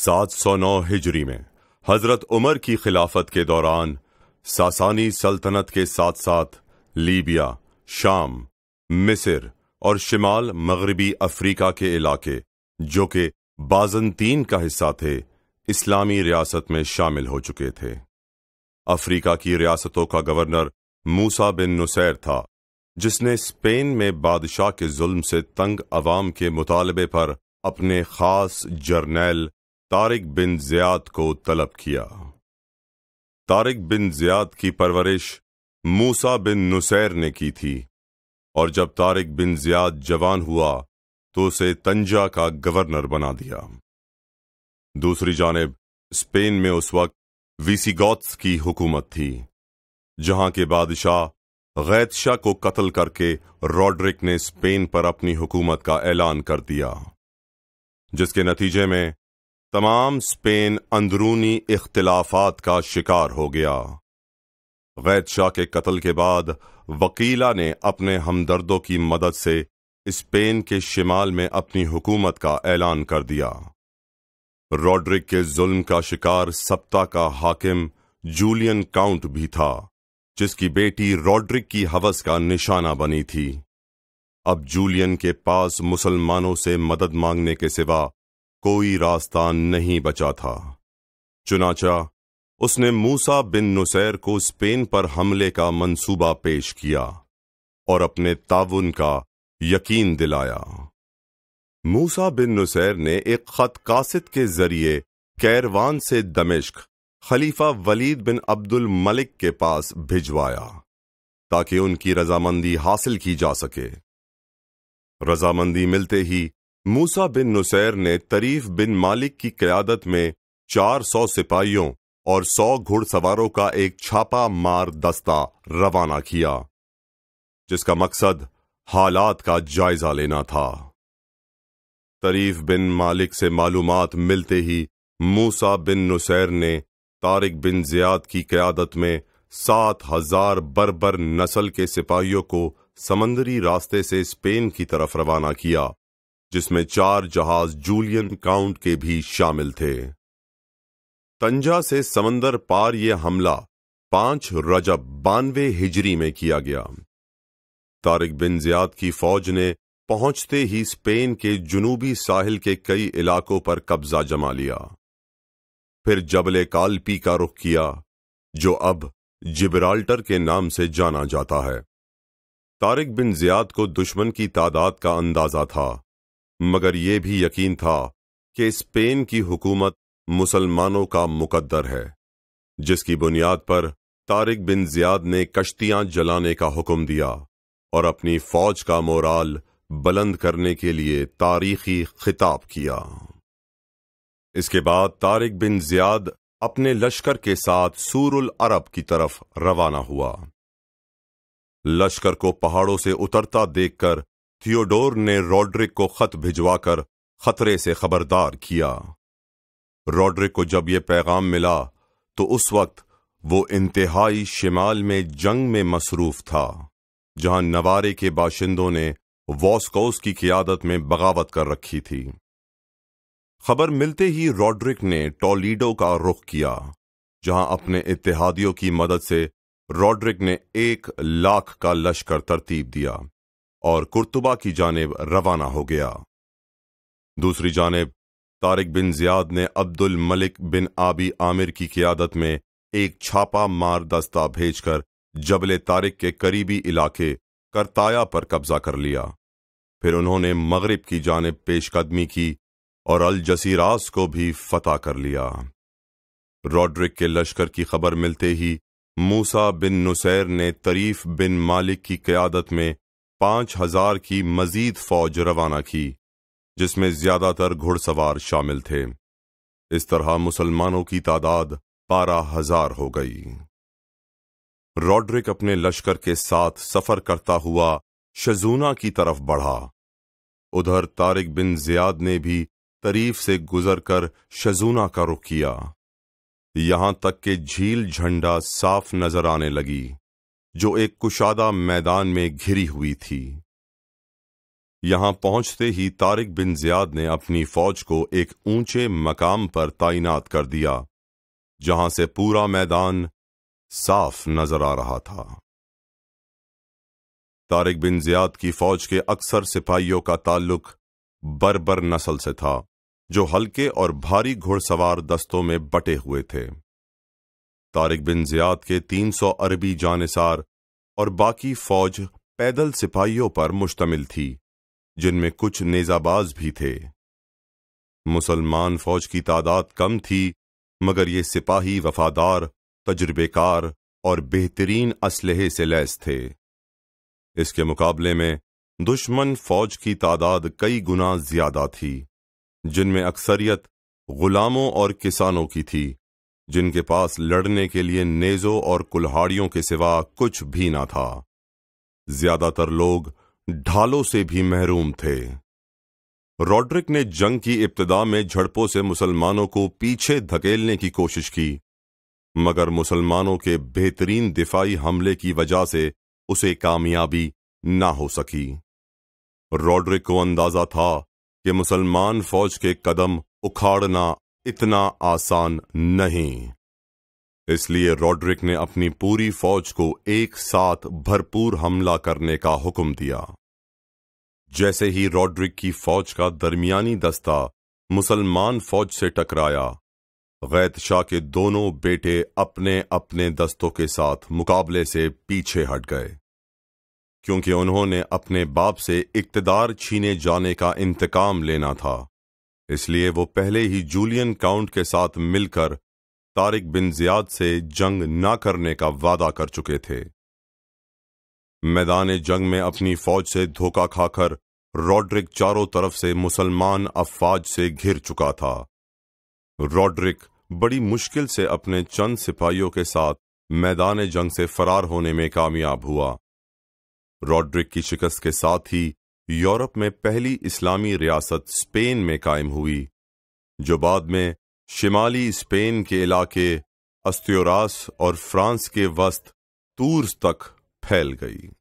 सात सौ नौ हिजरी में हजरत उमर की खिलाफत के दौरान सासानी सल्तनत के साथ साथ लीबिया शाम मिसर और शिमाल मगरबी अफ्रीका के इलाके जो कि बाजनतीन का हिस्सा थे इस्लामी रियासत में शामिल हो चुके थे अफ्रीका की रियासतों का गवर्नर मूसा बिन नुसैर था जिसने स्पेन में बादशाह के जुल्म से तंग अवाम के मुतालबे पर अपने खास जर्नैल तारिक बिन जियाद को तलब किया तारिक बिन जियाद की परवरिश मूसा बिन नुसैर ने की थी और जब तारिक बिन जियाद जवान हुआ तो उसे तंजा का गवर्नर बना दिया दूसरी जानब स्पेन में उस वक्त वीसीगॉत्स की हुकूमत थी जहां के बादशाह गैदशाह को कत्ल करके रॉड्रिक ने स्पेन पर अपनी हुकूमत का ऐलान कर दिया जिसके नतीजे में तमाम स्पेन अंदरूनी इख्तलाफात का शिकार हो गया वैद शाह के कत्ल के बाद वकीला ने अपने हमदर्दों की मदद से स्पेन के शिमाल में अपनी हुकूमत का ऐलान कर दिया रॉड्रिक के जुल्म का शिकार सप्ता का हाकिम जूलियन काउंट भी था जिसकी बेटी रॉड्रिक की हवस का निशाना बनी थी अब जूलियन के पास मुसलमानों से मदद मांगने के सिवा कोई रास्ता नहीं बचा था चुनाचा उसने मूसा बिन नुसैर को स्पेन पर हमले का मंसूबा पेश किया और अपने ताउन का यकीन दिलाया मूसा बिन नुसैर ने एक खत कासिद के जरिए कैरवान से दमिश्क खलीफा वलीद बिन अब्दुल मलिक के पास भिजवाया ताकि उनकी रजामंदी हासिल की जा सके रजामंदी मिलते ही मूसा बिन नुसैर ने तरीफ बिन मालिक की क्यादत में 400 सिपाहियों और 100 घुड़सवारों का एक छापा मार दस्ता रवाना किया जिसका मकसद हालात का जायजा लेना था तरीफ बिन मालिक से मालूम मिलते ही मूसा बिन नुसैर ने तारिक बिन जियाद की क्यादत में सात हजार बरबर नस्ल के सिपाहियों को समंदरी रास्ते से स्पेन की तरफ रवाना किया जिसमें चार जहाज जूलियन काउंट के भी शामिल थे तंजा से समंदर पार यह हमला पांच रजब बानवे हिजरी में किया गया तारिक बिन जियाद की फौज ने पहुंचते ही स्पेन के जुनूबी साहिल के कई इलाकों पर कब्जा जमा लिया फिर जबले कालपी का रुख किया जो अब जिब्राल्टर के नाम से जाना जाता है तारिक बिन जियाद को दुश्मन की तादाद का अंदाजा था मगर ये भी यकीन था कि स्पेन की हुकूमत मुसलमानों का मुकद्दर है जिसकी बुनियाद पर तारिक बिन जियाद ने कश्तियां जलाने का हुक्म दिया और अपनी फौज का मोराल बुलंद करने के लिए तारीखी खिताब किया इसके बाद तारिक बिन जियाद अपने लश्कर के साथ सूरुल अरब की तरफ रवाना हुआ लश्कर को पहाड़ों से उतरता देखकर थियोडोर ने रॉड्रिक को खत भिजवाकर खतरे से खबरदार किया रॉड्रिक को जब यह पैगाम मिला तो उस वक्त वो इंतहाई शिमाल में जंग में मसरूफ था जहां नवारे के बाशिंदों ने वॉस्कोस की क्यादत में बगावत कर रखी थी खबर मिलते ही रॉड्रिक ने टोलीडो का रुख किया जहां अपने इतिहादियों की मदद से रॉड्रिक ने एक लाख का लश्कर तरतीब दिया और कुर्तुबा की जानब रवाना हो गया दूसरी जानब तारिक बिन जियाद ने अब्दुल मलिक बिन आबी आमिर की क्यादत में एक छापा मार दस्ता भेजकर जबले तारिक के करीबी इलाके करताया पर कब्जा कर लिया फिर उन्होंने मगरब की जानब पेशकदमी की और अल जसीरास को भी फतह कर लिया रॉड्रिक के लश्कर की खबर मिलते ही मूसा बिन नुसैर ने तरीफ बिन मालिक की क्यादत में पांच हजार की मजीद फौज रवाना की जिसमें ज्यादातर घुड़सवार शामिल थे इस तरह मुसलमानों की तादाद बारह हजार हो गई रॉड्रिक अपने लश्कर के साथ सफर करता हुआ शजूना की तरफ बढ़ा उधर तारिक बिन जियाद ने भी तरीफ से गुजरकर शजूना का रुख किया यहां तक कि झील झंडा साफ नजर आने लगी जो एक कुशादा मैदान में घिरी हुई थी यहां पहुंचते ही तारिक बिन जियाद ने अपनी फौज को एक ऊंचे मकाम पर तैनात कर दिया जहां से पूरा मैदान साफ नजर आ रहा था तारिक बिन जियाद की फौज के अक्सर सिपाहियों का ताल्लुक बरबर नस्ल से था जो हल्के और भारी घुड़सवार दस्तों में बटे हुए थे तारिक बिन जियाद के 300 अरबी जानेसार और बाकी फौज पैदल सिपाहियों पर मुश्तमिल थी जिनमें कुछ नेजाबाज भी थे मुसलमान फौज की तादाद कम थी मगर ये सिपाही वफादार तजुर्बेकार और बेहतरीन असलहे से लैस थे इसके मुकाबले में दुश्मन फौज की तादाद कई गुना ज्यादा थी जिनमें अक्सरियत गुलामों और किसानों की थी जिनके पास लड़ने के लिए नेजों और कुल्हाड़ियों के सिवा कुछ भी ना था ज्यादातर लोग ढालों से भी महरूम थे रॉड्रिक ने जंग की इब्तदा में झड़पों से मुसलमानों को पीछे धकेलने की कोशिश की मगर मुसलमानों के बेहतरीन दिफाई हमले की वजह से उसे कामयाबी ना हो सकी रॉड्रिक को अंदाजा था कि मुसलमान फौज के कदम उखाड़ना इतना आसान नहीं इसलिए रॉड्रिक ने अपनी पूरी फौज को एक साथ भरपूर हमला करने का हुक्म दिया जैसे ही रॉड्रिक की फौज का दरमियानी दस्ता मुसलमान फौज से टकराया गैत शाह के दोनों बेटे अपने अपने दस्तों के साथ मुकाबले से पीछे हट गए क्योंकि उन्होंने अपने बाप से इकतदार छीने जाने का इंतकाम लेना था इसलिए वो पहले ही जूलियन काउंट के साथ मिलकर तारिक बिन जियाद से जंग ना करने का वादा कर चुके थे मैदान जंग में अपनी फौज से धोखा खाकर रॉड्रिक चारों तरफ से मुसलमान अफवाज से घिर चुका था रॉड्रिक बड़ी मुश्किल से अपने चंद सिपाहियों के साथ मैदान जंग से फरार होने में कामयाब हुआ रॉड्रिक की शिकस्त के साथ ही यूरोप में पहली इस्लामी रियासत स्पेन में कायम हुई जो बाद में शिमाली स्पेन के इलाके अस्त्योरास और फ्रांस के वस्त तूर्स तक फैल गई